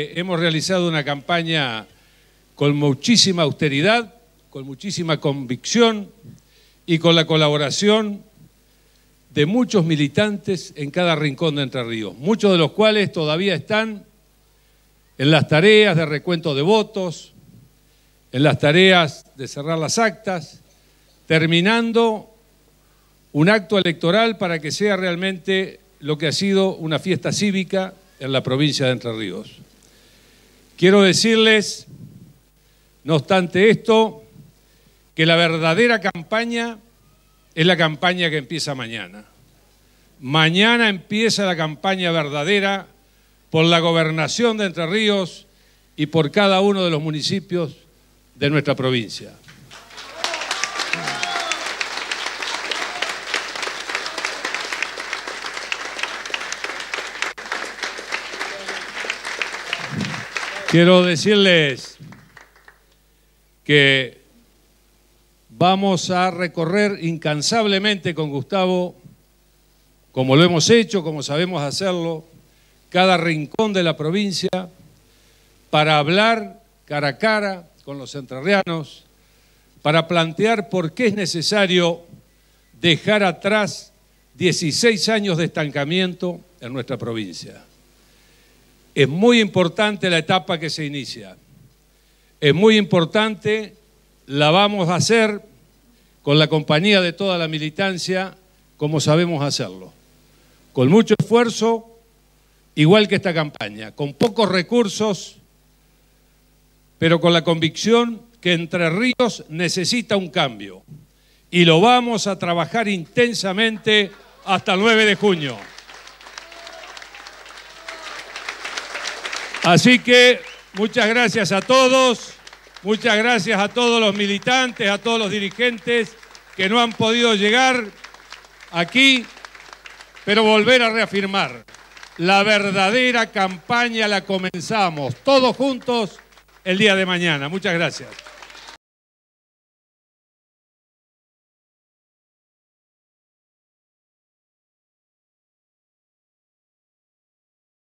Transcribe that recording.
Eh, hemos realizado una campaña con muchísima austeridad, con muchísima convicción y con la colaboración de muchos militantes en cada rincón de Entre Ríos, muchos de los cuales todavía están en las tareas de recuento de votos, en las tareas de cerrar las actas, terminando un acto electoral para que sea realmente lo que ha sido una fiesta cívica en la provincia de Entre Ríos. Quiero decirles, no obstante esto, que la verdadera campaña es la campaña que empieza mañana. Mañana empieza la campaña verdadera por la gobernación de Entre Ríos y por cada uno de los municipios de nuestra provincia. Quiero decirles que vamos a recorrer incansablemente con Gustavo, como lo hemos hecho, como sabemos hacerlo, cada rincón de la provincia para hablar cara a cara con los entrerrianos, para plantear por qué es necesario dejar atrás 16 años de estancamiento en nuestra provincia. Es muy importante la etapa que se inicia. Es muy importante, la vamos a hacer con la compañía de toda la militancia, como sabemos hacerlo. Con mucho esfuerzo, igual que esta campaña, con pocos recursos, pero con la convicción que Entre Ríos necesita un cambio. Y lo vamos a trabajar intensamente hasta el 9 de junio. Así que muchas gracias a todos, muchas gracias a todos los militantes, a todos los dirigentes que no han podido llegar aquí, pero volver a reafirmar. La verdadera campaña la comenzamos todos juntos el día de mañana. Muchas gracias.